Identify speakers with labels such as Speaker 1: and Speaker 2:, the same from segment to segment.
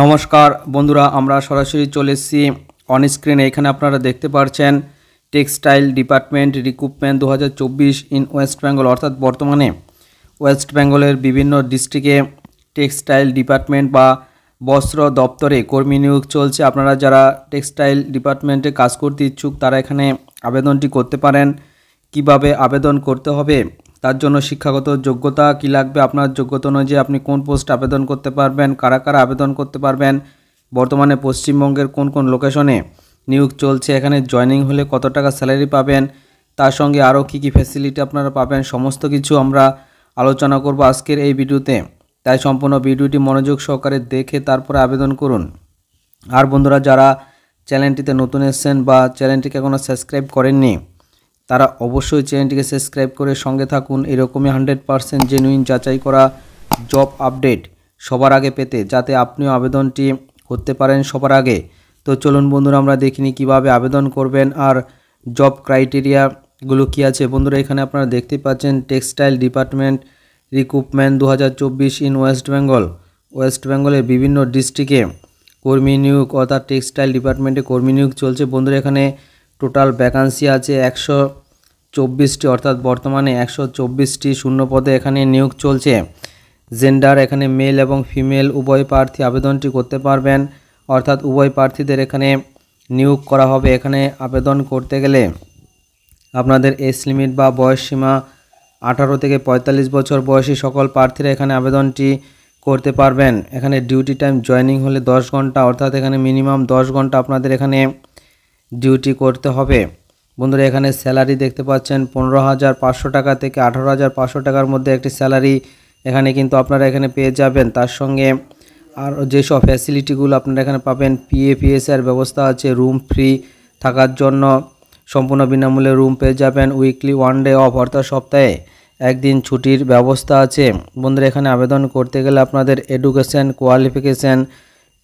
Speaker 1: নমস্কার বন্ধুরা আমরা সরাসরি চলে এসেছি অন স্ক্রিনে এখানে আপনারা দেখতে পারছেন টেক্সটাইল ডিপার্টমেন্ট রিক্রুটমেন্ট দু ইন ওয়েস্ট বেঙ্গল অর্থাৎ বর্তমানে ওয়েস্ট বেঙ্গলের বিভিন্ন ডিস্ট্রিক্টে টেক্সটাইল ডিপার্টমেন্ট বা বস্ত্র দপ্তরে কর্মী নিয়োগ চলছে আপনারা যারা টেক্সটাইল ডিপার্টমেন্টে কাজ করতে ইচ্ছুক তারা এখানে আবেদনটি করতে পারেন কিভাবে আবেদন করতে হবে তার জন্য শিক্ষাগত যোগ্যতা কি লাগবে আপনার যোগ্যতা অনুযায়ী আপনি কোন পোস্ট আবেদন করতে পারবেন কারা কারা আবেদন করতে পারবেন বর্তমানে পশ্চিমবঙ্গের কোন কোন লোকেশনে নিয়োগ চলছে এখানে জয়নিং হলে কত টাকা স্যালারি পাবেন তার সঙ্গে আরও কী কী ফ্যাসিলিটি আপনারা পাবেন সমস্ত কিছু আমরা আলোচনা করব আজকের এই ভিডিওতে তাই সম্পূর্ণ ভিডিওটি মনোযোগ সহকারে দেখে তারপরে আবেদন করুন আর বন্ধুরা যারা চ্যানেলটিতে নতুন এসছেন বা চ্যানেলটিকে এখনও সাবস্ক্রাইব করেননি তারা অবশ্যই চ্যানেলটিকে সাবস্ক্রাইব করে সঙ্গে থাকুন এরকমই হান্ড্রেড পারসেন্ট জেনুইন যাচাই করা জব আপডেট সবার আগে পেতে যাতে আপনিও আবেদনটি করতে পারেন সবার আগে তো চলুন বন্ধুরা আমরা দেখিনি কিভাবে আবেদন করবেন আর জব ক্রাইটেরিয়াগুলো কি আছে বন্ধুরা এখানে আপনারা দেখতে পাচ্ছেন টেক্সটাইল ডিপার্টমেন্ট রিক্রুটমেন্ট দু ইন ওয়েস্ট বেঙ্গল ওয়েস্ট বেঙ্গলের বিভিন্ন ডিস্ট্রিক্টে কর্মী নিয়োগ অর্থাৎ টেক্সটাইল ডিপার্টমেন্টে কর্মী নিয়োগ চলছে বন্ধুরা এখানে টোটাল ভ্যাকান্সি আছে একশো চব্বিশটি অর্থাৎ বর্তমানে একশো চব্বিশটি পদে এখানে নিয়োগ চলছে জেন্ডার এখানে মেল এবং ফিমেল উভয় প্রার্থী আবেদনটি করতে পারবেন অর্থাৎ উভয় প্রার্থীদের এখানে নিয়োগ করা হবে এখানে আবেদন করতে গেলে আপনাদের এস লিমিট বা বয়সসীমা আঠারো থেকে ৪৫ বছর বয়সী সকল প্রার্থীরা এখানে আবেদনটি করতে পারবেন এখানে ডিউটি টাইম জয়নিং হলে দশ ঘন্টা অর্থাৎ এখানে মিনিমাম দশ ঘন্টা আপনাদের এখানে ডিউটি করতে হবে বন্ধুরা এখানে স্যালারি দেখতে পাচ্ছেন পনেরো হাজার পাঁচশো টাকা থেকে আঠারো হাজার পাঁচশো টাকার মধ্যে একটি স্যালারি এখানে কিন্তু আপনারা এখানে পেয়ে যাবেন তার সঙ্গে আর যেসব ফ্যাসিলিটিগুলো আপনারা এখানে পাবেন পিএপিএসের ব্যবস্থা আছে রুম ফ্রি থাকার জন্য সম্পূর্ণ বিনামূল্যে রুম পেয়ে যাবেন উইকলি ওয়ান ডে অফ অর্থাৎ সপ্তাহে একদিন ছুটির ব্যবস্থা আছে বন্ধুরা এখানে আবেদন করতে গেলে আপনাদের এডুকেশন কোয়ালিফিকেশান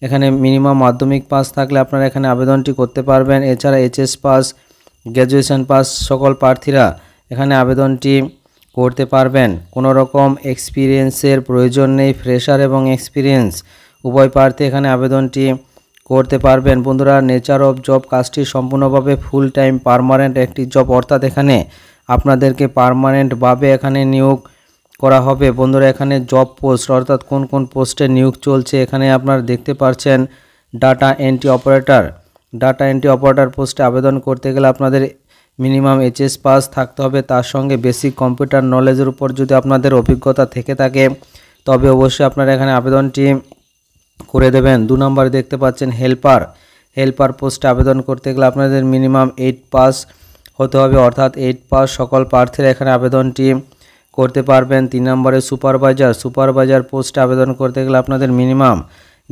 Speaker 1: এখানে মিনিমাম মাধ্যমিক পাস থাকলে আপনারা এখানে আবেদনটি করতে পারবেন এছাড়া এইচএস পাস গ্র্যাজুয়েশন পাস সকল প্রার্থীরা এখানে আবেদনটি করতে পারবেন কোনো রকম এক্সপিরিয়েন্সের প্রয়োজন নেই ফ্রেশার এবং এক্সপিরিয়েন্স উভয় প্রার্থী এখানে আবেদনটি করতে পারবেন বন্ধুরা নেচার অফ জব কাজটি সম্পূর্ণভাবে ফুল টাইম পারমানেন্ট একটি জব অর্থাৎ এখানে আপনাদেরকে পারমানেন্টভাবে এখানে নিয়োগ করা হবে বন্ধুরা এখানে জব পোস্ট অর্থাৎ কোন কোন পোস্টে নিয়োগ চলছে এখানে আপনারা দেখতে পারছেন data entry operator data entry operator পোস্টে আবেদন করতে গেলে আপনাদের মিনিমাম এইচএস পাস থাকতে হবে তার সঙ্গে বেসিক কম্পিউটার নলেজের উপর যদি আপনাদের অভিজ্ঞতা থেকে থাকে তবে অবশ্যই আপনারা এখানে আবেদনটি করে দেবেন দু নম্বরে দেখতে পাচ্ছেন হেল্পার হেল্পার পোস্টে আবেদন করতে গেলে আপনাদের মিনিমাম এইট পাস হতে হবে অর্থাৎ এইট পাস সকল প্রার্থীরা এখানে আবেদনটি করতে পারবেন তিন নম্বরে সুপারভাইজার সুপারভাইজার পোস্টে আবেদন করতে গেলে আপনাদের মিনিমাম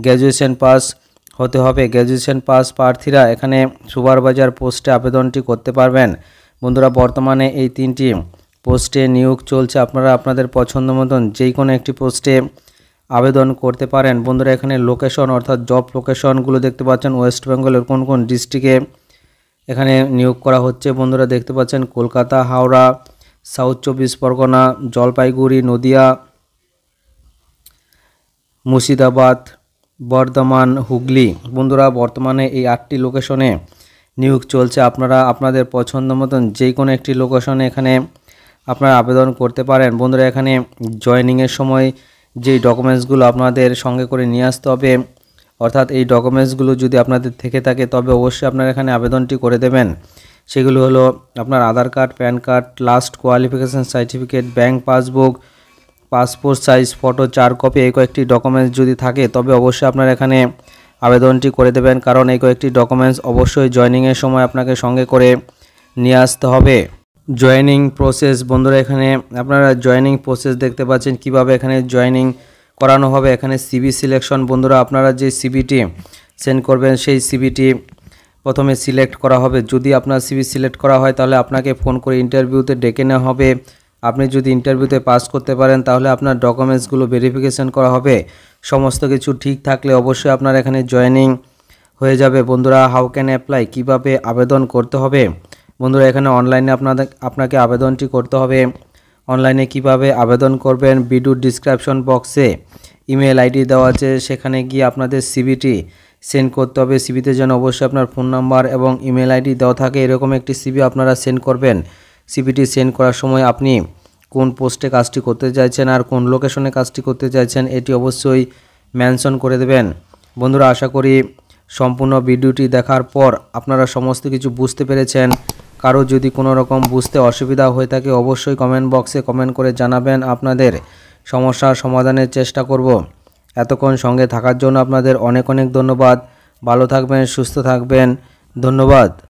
Speaker 1: গ্র্যাজুয়েশন পাস হতে হবে গ্র্যাজুয়েশন পাস প্রার্থীরা এখানে সুপারভাইজার পোস্টে আবেদনটি করতে পারবেন বন্ধুরা বর্তমানে এই তিনটি পোস্টে নিয়োগ চলছে আপনারা আপনাদের পছন্দ মতন যেই কোনো একটি পোস্টে আবেদন করতে পারেন বন্ধুরা এখানে লোকেশন অর্থাৎ জব লোকেশনগুলো দেখতে পাচ্ছেন ওয়েস্ট বেঙ্গলের কোন কোন ডিস্ট্রিক্টে এখানে নিয়োগ করা হচ্ছে বন্ধুরা দেখতে পাচ্ছেন কলকাতা হাওড়া সাউথ চব্বিশ পরগনা জলপাইগুড়ি নদিয়া মুর্শিদাবাদ বর্ধমান হুগলি বন্ধুরা বর্তমানে এই আটটি লোকেশনে নিয়োগ চলছে আপনারা আপনাদের পছন্দ মতন যে কোনো একটি লোকেশনে এখানে আপনারা আবেদন করতে পারেন বন্ধুরা এখানে জয়নিংয়ের সময় যেই ডকুমেন্টসগুলো আপনাদের সঙ্গে করে নিয়ে আসতে হবে অর্থাৎ এই ডকুমেন্টসগুলো যদি আপনাদের থেকে থাকে তবে অবশ্যই আপনারা এখানে আবেদনটি করে দেবেন সেগুলো হলো আপনার Aadhaar card PAN card last qualification certificate bank passbook passport size photo চার কপি এই কয়েকটি ডকুমেন্টস যদি থাকে তবে অবশ্যই আপনার এখানে আবেদনটি করে দেবেন কারণ এই কয়েকটি ডকুমেন্টস অবশ্যই জয়নিংয়ের সময় আপনাকে সঙ্গে করে নিয়ে আসতে হবে জয়নিং প্রসেস বন্ধুরা এখানে আপনারা জয়নিং প্রসেস দেখতে পাচ্ছেন কিভাবে এখানে জয়নিং করানো হবে এখানে সিবি সিলেকশন বন্ধুরা আপনারা যে সিবিটি সেন্ড করবেন সেই সিবিটি প্রথমে সিলেক্ট করা হবে যদি আপনার সিবি সিলেক্ট করা হয় তাহলে আপনাকে ফোন করে ইন্টারভিউতে ডেকে নেওয়া হবে আপনি যদি ইন্টারভিউতে পাস করতে পারেন তাহলে আপনার ডকুমেন্টসগুলো ভেরিফিকেশন করা হবে সমস্ত কিছু ঠিক থাকলে অবশ্যই আপনার এখানে জয়েনিং হয়ে যাবে বন্ধুরা হাউ ক্যান অ্যাপ্লাই কীভাবে আবেদন করতে হবে বন্ধুরা এখানে অনলাইনে আপনাদের আপনাকে আবেদনটি করতে হবে অনলাইনে কিভাবে আবেদন করবেন ভিডিও ডিসক্রিপশন বক্সে ইমেল আইডি দেওয়া আছে সেখানে গিয়ে আপনাদের সিবিটি সেন্ড করতে হবে সিবিতে যেন অবশ্যই আপনার ফোন নাম্বার এবং ইমেল আইডি দেওয়া থাকে এরকম একটি সিবি আপনারা সেন্ড করবেন সিবিটি সেন্ড করার সময় আপনি কোন পোস্টে কাজটি করতে চাইছেন আর কোন লোকেশনে কাজটি করতে চাইছেন এটি অবশ্যই মেনশন করে দেবেন বন্ধুরা আশা করি সম্পূর্ণ ভিডিওটি দেখার পর আপনারা সমস্ত কিছু বুঝতে পেরেছেন কারো যদি কোনো রকম বুঝতে অসুবিধা হয়ে থাকে অবশ্যই কমেন্ট বক্সে কমেন্ট করে জানাবেন আপনাদের সমস্যার সমাধানের চেষ্টা করব এতক্ষণ সঙ্গে থাকার জন্য আপনাদের অনেক অনেক ধন্যবাদ ভালো থাকবেন সুস্থ থাকবেন ধন্যবাদ